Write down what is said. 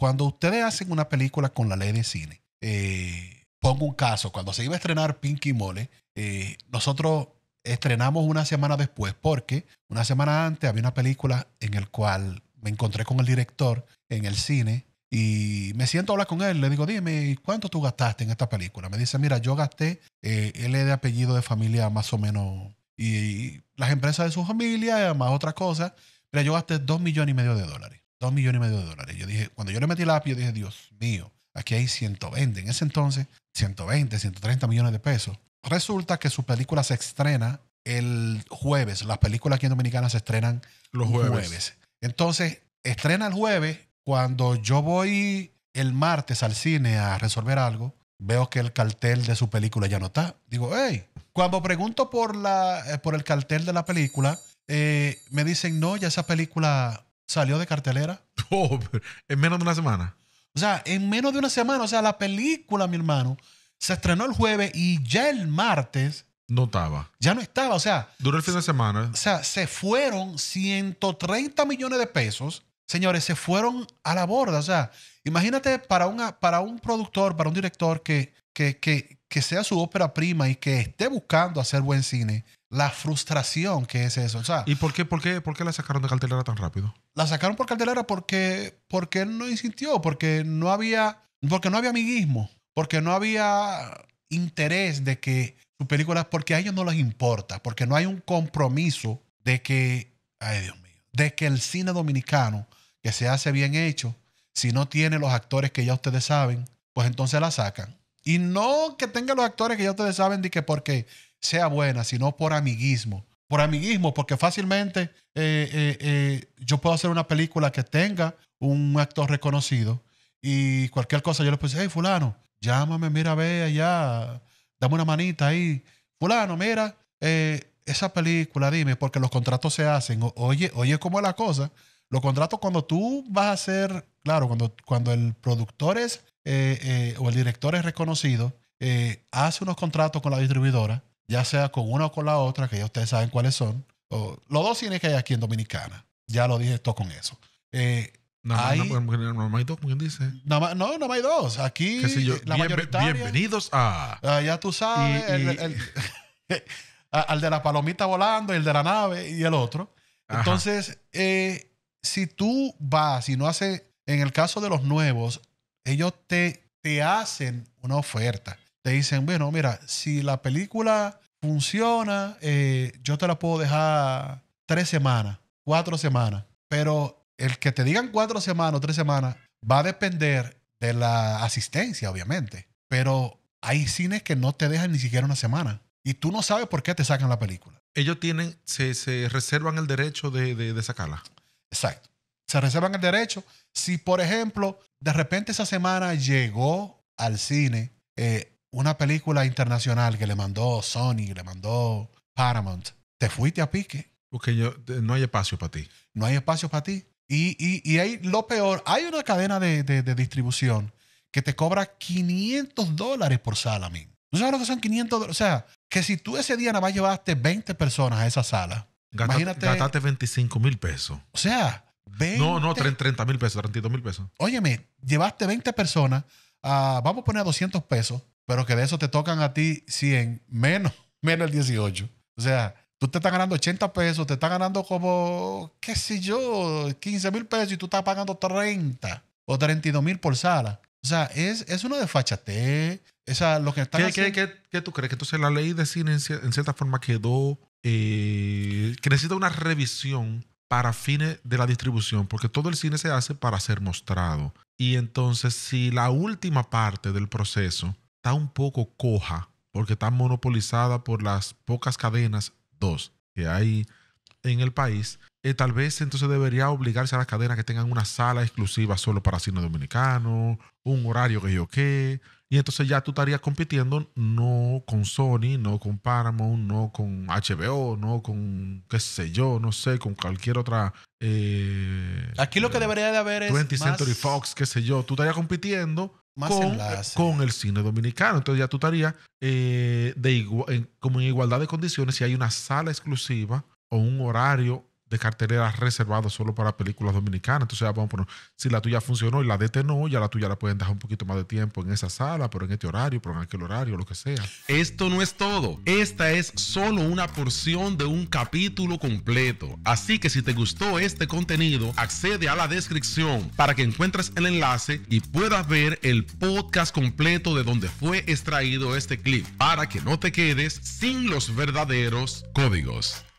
Cuando ustedes hacen una película con la ley de cine, eh, pongo un caso, cuando se iba a estrenar Pinky Mole, eh, nosotros estrenamos una semana después porque una semana antes había una película en la cual me encontré con el director en el cine y me siento a hablar con él. Le digo, dime, ¿cuánto tú gastaste en esta película? Me dice, mira, yo gasté, eh, él es de apellido de familia más o menos, y, las empresas de su familia, además otras cosas. Pero yo gasté dos millones y medio de dólares. Dos millones y medio de dólares. Yo dije, cuando yo le metí el API, yo dije, Dios mío, aquí hay 120. En ese entonces, 120, 130 millones de pesos. Resulta que su película se estrena el jueves. Las películas aquí en Dominicana se estrenan los jueves. Entonces, estrena el jueves. Cuando yo voy el martes al cine a resolver algo, veo que el cartel de su película ya no está. Digo, hey, cuando pregunto por, la, eh, por el cartel de la película, eh, me dicen, no, ya esa película salió de cartelera. Oh, en menos de una semana. O sea, en menos de una semana. O sea, la película, mi hermano, se estrenó el jueves y ya el martes. No estaba. Ya no estaba. O sea. Duró el fin de semana. O sea, se fueron 130 millones de pesos señores, se fueron a la borda. O sea, imagínate para, para un productor, para un director que, que, que, sea su ópera prima y que esté buscando hacer buen cine, la frustración que es eso. ¿Y por qué, por, qué, qué la sacaron de cartelera tan rápido? La sacaron por cartelera porque, porque él no insistió, porque no había, porque no había amiguismo, porque no había interés de que su película, porque a ellos no les importa, porque no hay un compromiso de que, ay Dios mío, de que el cine dominicano que se hace bien hecho, si no tiene los actores que ya ustedes saben, pues entonces la sacan. Y no que tenga los actores que ya ustedes saben de que porque sea buena, sino por amiguismo. Por amiguismo, porque fácilmente eh, eh, eh, yo puedo hacer una película que tenga un actor reconocido y cualquier cosa yo le puedo decir, hey, fulano, llámame, mira, ve allá, dame una manita ahí. Fulano, mira, esa película, dime, porque los contratos se hacen. oye, oye, ¿cómo es la cosa? Los contratos cuando tú vas a hacer, claro, cuando, cuando el productor es eh, eh, o el director es reconocido, eh, hace unos contratos con la distribuidora, ya sea con una o con la otra, que ya ustedes saben cuáles son. O, los dos cines que hay aquí en Dominicana. Ya lo dije esto con eso. No, hay, no, no, hay dos, dice? No, no, no hay dos. Aquí, la Bienvenidos a... Ah, ya tú sabes, al de la palomita volando, el de la nave y el otro. Entonces, eh, si tú vas y no haces, en el caso de los nuevos, ellos te, te hacen una oferta. Te dicen, bueno, mira, si la película funciona, eh, yo te la puedo dejar tres semanas, cuatro semanas. Pero el que te digan cuatro semanas o tres semanas va a depender de la asistencia, obviamente. Pero hay cines que no te dejan ni siquiera una semana. Y tú no sabes por qué te sacan la película. Ellos tienen, se, reservan el derecho de sacarla. Exacto. Se reservan el derecho. Si, por ejemplo, de repente esa semana llegó al cine eh, una película internacional que le mandó Sony, le mandó Paramount, te fuiste a pique. Porque yo, no hay espacio para ti. No hay espacio para ti. Y, y, y lo peor, hay una cadena de, distribución que te cobra 500 dólares por sala, ¿Tú sabes lo que son 500 dólares? O sea, que si tú ese día nada más llevaste 20 personas a esa sala, Gata, 25 mil pesos. O sea, 20, No, no, 30 mil pesos, 32 mil pesos. Óyeme, llevaste 20 personas, a, ah, vamos a poner a 200 pesos, pero que de eso te tocan a ti 100, menos, menos el 18. O sea, tú te estás ganando 80 pesos, te estás ganando como, qué sé yo, 15 mil pesos y tú estás pagando 30 o 32 mil por sala. O sea, es, es una desfachatez, ¿Qué, tú crees? Que entonces la ley de cine en, cierta forma quedó... Eh, que necesita una revisión para fines de la distribución, porque todo el cine se hace para ser mostrado. Y entonces si la última parte del proceso está un poco coja, porque está monopolizada por las pocas cadenas, dos, que hay en el país, eh, tal vez entonces debería obligarse a las cadenas que tengan una sala exclusiva solo para cine dominicano, un horario que yo qué. Y entonces ya tú estarías compitiendo no con Sony, no con Paramount, no con HBO, no con qué sé yo, no sé, con cualquier otra. Eh, Aquí lo que debería de haber es. 20 Century Fox, qué sé yo. Tú estarías compitiendo con, el cine dominicano. Entonces ya tú estarías eh, como en igualdad de condiciones si hay una sala exclusiva o un horario de carteleras reservados solo para películas dominicanas. Entonces, ya ah, vamos a poner, si la tuya funcionó y la de este no, ya la tuya la pueden dejar un poquito más de tiempo en esa sala, pero en este horario, pero en aquel horario, lo que sea. Esto no es todo. Esta es solo una porción de un capítulo completo. Así que si te gustó este contenido, accede a la descripción para que encuentres el enlace y puedas ver el podcast completo de donde fue extraído este clip para que no te quedes sin los verdaderos códigos.